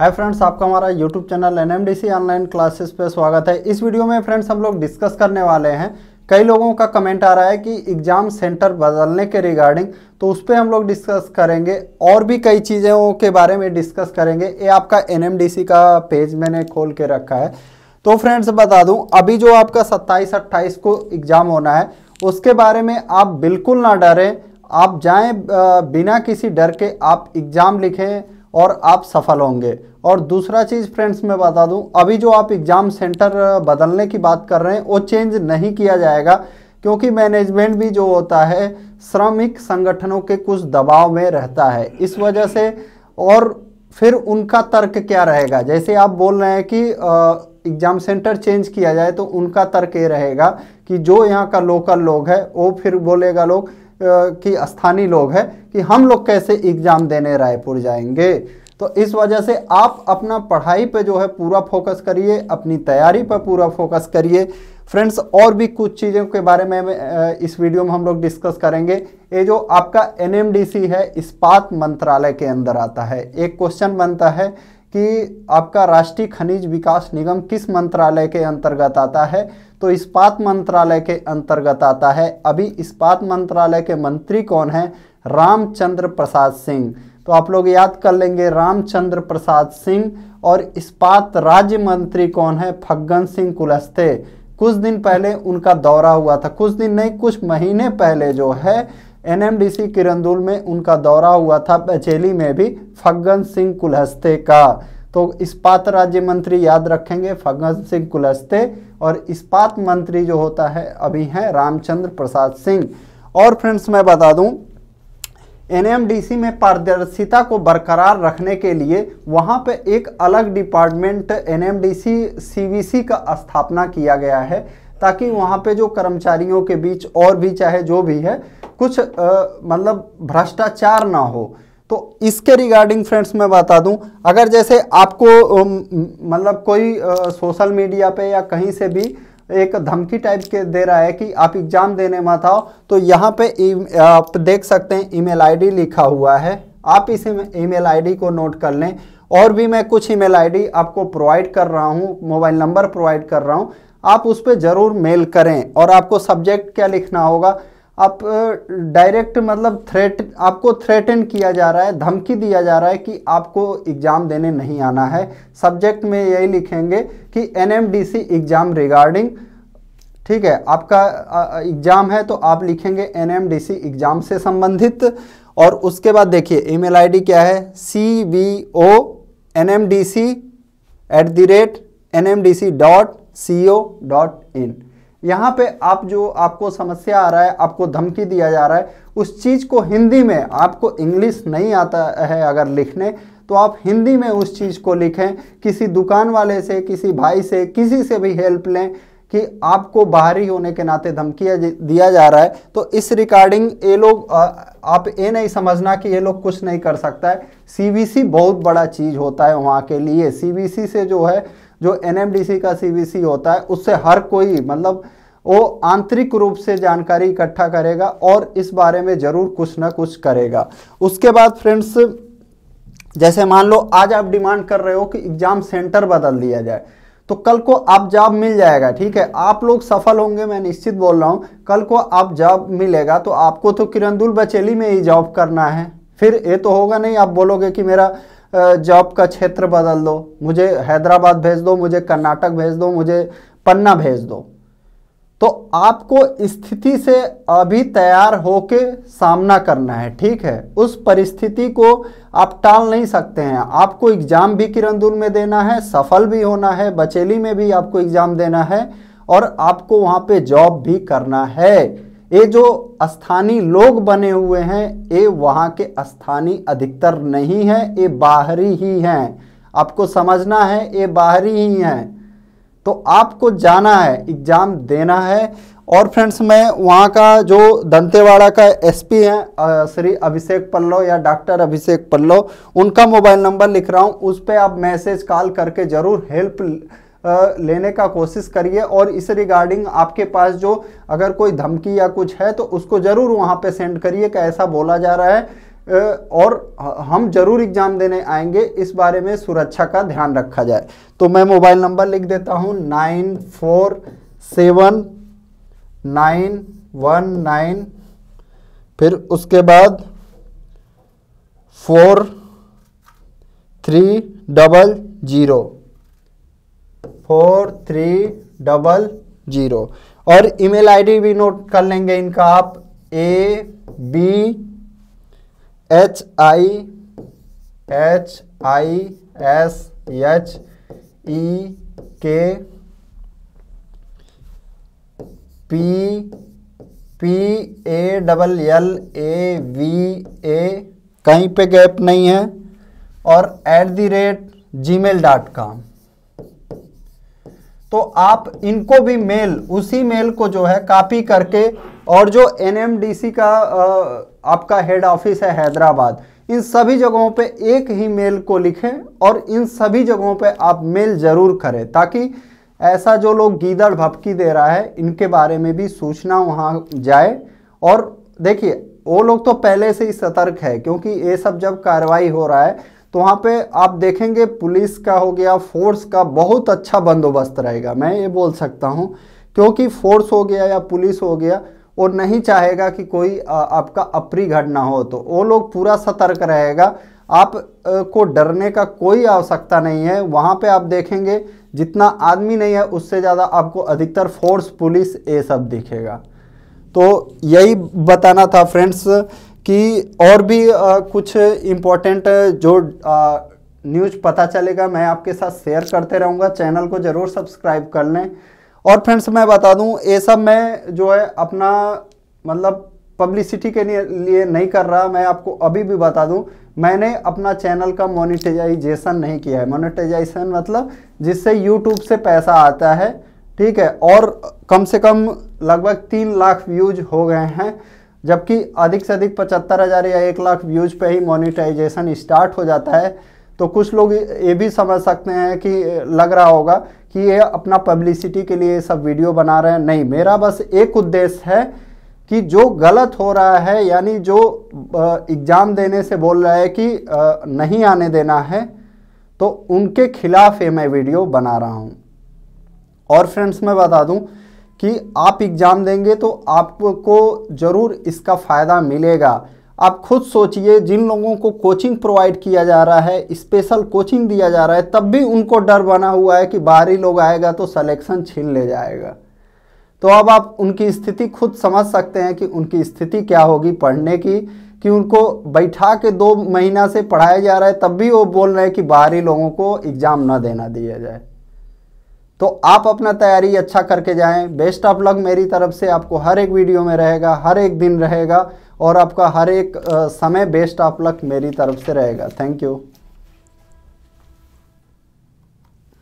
हाय friends आपका हमारा YouTube channel n online classes पे स्वागत है इस वीडियो में फ्रेंड्स हम लोग डिस्कस करने वाले हैं कई लोगों का कमेंट आ रहा है कि एग्ज़ाम सेंटर बदलने के रिगार्डिंग तो उस पर हम लोग डिस्कस करेंगे और भी कई चीज़ों के बारे में डिस्कस करेंगे ये आपका एन का पेज मैंने खोल के रखा है तो फ्रेंड्स बता दूँ अभी जो आपका सत्ताईस अट्ठाईस को एग्ज़ाम होना है उसके बारे में आप बिल्कुल ना डरें आप जाएँ बिना किसी डर के आप एग्ज़ाम लिखें और आप सफल होंगे और दूसरा चीज़ फ्रेंड्स मैं बता दूं अभी जो आप एग्ज़ाम सेंटर बदलने की बात कर रहे हैं वो चेंज नहीं किया जाएगा क्योंकि मैनेजमेंट भी जो होता है श्रमिक संगठनों के कुछ दबाव में रहता है इस वजह से और फिर उनका तर्क क्या रहेगा जैसे आप बोल रहे हैं कि एग्ज़ाम सेंटर चेंज किया जाए तो उनका तर्क ये रहेगा कि जो यहाँ का लोकल लोग है वो फिर बोलेगा लोग की स्थानीय लोग हैं कि हम लोग कैसे एग्ज़ाम देने रायपुर जाएंगे तो इस वजह से आप अपना पढ़ाई पे जो है पूरा फोकस करिए अपनी तैयारी पर पूरा फोकस करिए फ्रेंड्स और भी कुछ चीज़ों के बारे में इस वीडियो में हम लोग डिस्कस करेंगे ये जो आपका एनएमडीसी है इस्पात मंत्रालय के अंदर आता है एक क्वेश्चन बनता है कि आपका राष्ट्रीय खनिज विकास निगम किस मंत्रालय के अंतर्गत आता है तो इस्पात मंत्रालय के अंतर्गत आता है अभी इस्पात मंत्रालय के मंत्री कौन है रामचंद्र प्रसाद सिंह तो आप लोग याद कर लेंगे रामचंद्र प्रसाद सिंह और इस्पात राज्य मंत्री कौन है फग्गन सिंह कुलस्ते कुछ दिन पहले उनका दौरा हुआ था कुछ दिन नहीं कुछ महीने पहले जो है एनएमडीसी किरंदुल में उनका दौरा हुआ था बचेली में भी फग्गन सिंह कुलहस्ते का तो इस्पात राज्य मंत्री याद रखेंगे फग्गन सिंह कुलहस्ते और इस्पात मंत्री जो होता है अभी हैं रामचंद्र प्रसाद सिंह और फ्रेंड्स मैं बता दूं एनएमडीसी में पारदर्शिता को बरकरार रखने के लिए वहां पे एक अलग डिपार्टमेंट एनएमडीसी सीवीसी का स्थापना किया गया है ताकि वहां पे जो कर्मचारियों के बीच और भी चाहे जो भी है कुछ मतलब भ्रष्टाचार ना हो तो इसके रिगार्डिंग फ्रेंड्स मैं बता दूं अगर जैसे आपको मतलब कोई सोशल मीडिया पे या कहीं से भी एक धमकी टाइप के दे रहा है कि आप एग्ज़ाम देने मत आओ तो यहाँ पे आप देख सकते हैं ईमेल आईडी लिखा हुआ है आप इस ईमेल आईडी को नोट कर लें और भी मैं कुछ ईमेल आईडी आपको प्रोवाइड कर रहा हूँ मोबाइल नंबर प्रोवाइड कर रहा हूँ आप उस पर ज़रूर मेल करें और आपको सब्जेक्ट क्या लिखना होगा आप डायरेक्ट मतलब थ्रेट आपको थ्रेटन किया जा रहा है धमकी दिया जा रहा है कि आपको एग्ज़ाम देने नहीं आना है सब्जेक्ट में यही लिखेंगे कि एनएमडीसी एग्ज़ाम रिगार्डिंग ठीक है आपका एग्ज़ाम है तो आप लिखेंगे एनएमडीसी एग्ज़ाम से संबंधित और उसके बाद देखिए ईमेल आईडी क्या है c v o n m d c at the rate n m d c dot c o dot in यहाँ पे आप जो आपको समस्या आ रहा है आपको धमकी दिया जा रहा है उस चीज़ को हिंदी में आपको इंग्लिश नहीं आता है अगर लिखने तो आप हिंदी में उस चीज़ को लिखें किसी दुकान वाले से किसी भाई से किसी से भी हेल्प लें कि आपको बाहरी होने के नाते धमकिया दिया जा रहा है तो इस रिकॉर्डिंग ये लोग आप ये नहीं समझना कि ये लोग कुछ नहीं कर सकता है सी बहुत बड़ा चीज़ होता है वहाँ के लिए सी से जो है जो एनएमडीसी का सी होता है उससे हर कोई मतलब वो आंतरिक रूप से जानकारी इकट्ठा करेगा और इस बारे में ज़रूर कुछ ना कुछ करेगा उसके बाद फ्रेंड्स जैसे मान लो आज आप डिमांड कर रहे हो कि एग्ज़ाम सेंटर बदल दिया जाए तो कल को आप जॉब मिल जाएगा ठीक है आप लोग सफल होंगे मैं निश्चित बोल रहा हूँ कल को आप जॉब मिलेगा तो आपको तो किरंदुल बचेली में ही जॉब करना है फिर ये तो होगा नहीं आप बोलोगे कि मेरा जॉब का क्षेत्र बदल दो मुझे हैदराबाद भेज दो मुझे कर्नाटक भेज दो मुझे पन्ना भेज दो तो आपको स्थिति से अभी तैयार होके सामना करना है ठीक है उस परिस्थिति को आप टाल नहीं सकते हैं आपको एग्ज़ाम भी किरंदुल में देना है सफल भी होना है बचेली में भी आपको एग्ज़ाम देना है और आपको वहाँ पे जॉब भी करना है ये जो स्थानीय लोग बने हुए हैं ये वहाँ के स्थानीय अधिकतर नहीं हैं ये बाहरी ही हैं आपको समझना है ये बाहरी ही हैं तो आपको जाना है एग्ज़ाम देना है और फ्रेंड्स मैं वहाँ का जो दंतेवाड़ा का एसपी हैं श्री अभिषेक पल्लव या डॉक्टर अभिषेक पल्लव उनका मोबाइल नंबर लिख रहा हूँ उस पर आप मैसेज कॉल करके ज़रूर हेल्प लेने का कोशिश करिए और इस रिगार्डिंग आपके पास जो अगर कोई धमकी या कुछ है तो उसको ज़रूर वहाँ पे सेंड करिए कि ऐसा बोला जा रहा है और हम जरूर एग्ज़ाम देने आएंगे इस बारे में सुरक्षा का ध्यान रखा जाए तो मैं मोबाइल नंबर लिख देता हूँ nine four seven nine one nine फिर उसके बाद four three double zero four three double zero और ईमेल आईडी भी नोट कर लेंगे इनका आप a b h i h i s h e k p p a double l a v a कहीं पे गैप नहीं है और at the rate Gmail dot com तो आप इनको भी मेल उसी मेल को जो है कॉपी करके और जो एनएमडीसी का आपका हेड ऑफिस है हैदराबाद इन सभी जगहों पे एक ही मेल को लिखें और इन सभी जगहों पे आप मेल ज़रूर करें ताकि ऐसा जो लोग गीदड़ भपकी दे रहा है इनके बारे में भी सूचना वहाँ जाए और देखिए वो लोग तो पहले से ही सतर्क है क्योंकि ये सब जब कार्रवाई हो रहा है तो वहाँ पे आप देखेंगे पुलिस का हो गया फोर्स का बहुत अच्छा बंदोबस्त रहेगा मैं ये बोल सकता हूँ क्योंकि फोर्स हो गया या पुलिस हो गया वो नहीं चाहेगा कि कोई आपका अप्रिय घटना हो तो वो लोग पूरा सतर्क रहेगा आप को डरने का कोई आवश्यकता नहीं है वहाँ पे आप देखेंगे जितना आदमी नहीं है उससे ज़्यादा आपको अधिकतर फोर्स पुलिस ये सब दिखेगा तो यही बताना था फ्रेंड्स कि और भी आ, कुछ इम्पोर्टेंट जो न्यूज पता चलेगा मैं आपके साथ शेयर करते रहूँगा चैनल को ज़रूर सब्सक्राइब कर लें और फ्रेंड्स मैं बता दूँ ये सब मैं जो है अपना मतलब पब्लिसिटी के लिए नहीं कर रहा मैं आपको अभी भी बता दूं मैंने अपना चैनल का मोनिटाइजेशन नहीं किया है मोनिटाइजेशन मतलब जिससे यूट्यूब से पैसा आता है ठीक है और कम से कम लगभग तीन लाख व्यूज हो गए हैं जबकि अधिक से अधिक पचहत्तर हज़ार या एक लाख व्यूज़ पे ही मोनिटाइजेशन स्टार्ट हो जाता है तो कुछ लोग ये भी समझ सकते हैं कि लग रहा होगा कि ये अपना पब्लिसिटी के लिए सब वीडियो बना रहे हैं नहीं मेरा बस एक उद्देश्य है कि जो गलत हो रहा है यानी जो एग्ज़ाम देने से बोल रहा है कि नहीं आने देना है तो उनके खिलाफ ये मैं वीडियो बना रहा हूँ और फ्रेंड्स मैं बता दूँ कि आप एग्ज़ाम देंगे तो आपको ज़रूर इसका फ़ायदा मिलेगा आप खुद सोचिए जिन लोगों को कोचिंग प्रोवाइड किया जा रहा है स्पेशल कोचिंग दिया जा रहा है तब भी उनको डर बना हुआ है कि बाहरी लोग आएगा तो सलेक्शन छीन ले जाएगा तो अब आप उनकी स्थिति खुद समझ सकते हैं कि उनकी स्थिति क्या होगी पढ़ने की कि उनको बैठा के दो महीना से पढ़ाया जा रहा है तब भी वो बोल रहे हैं कि बाहरी लोगों को एग्ज़ाम ना देना दिया जाए तो आप अपना तैयारी अच्छा करके जाएं बेस्ट ऑफ लक मेरी तरफ से आपको हर एक वीडियो में रहेगा हर एक दिन रहेगा और आपका हर एक समय बेस्ट ऑफ लक मेरी तरफ से रहेगा थैंक यू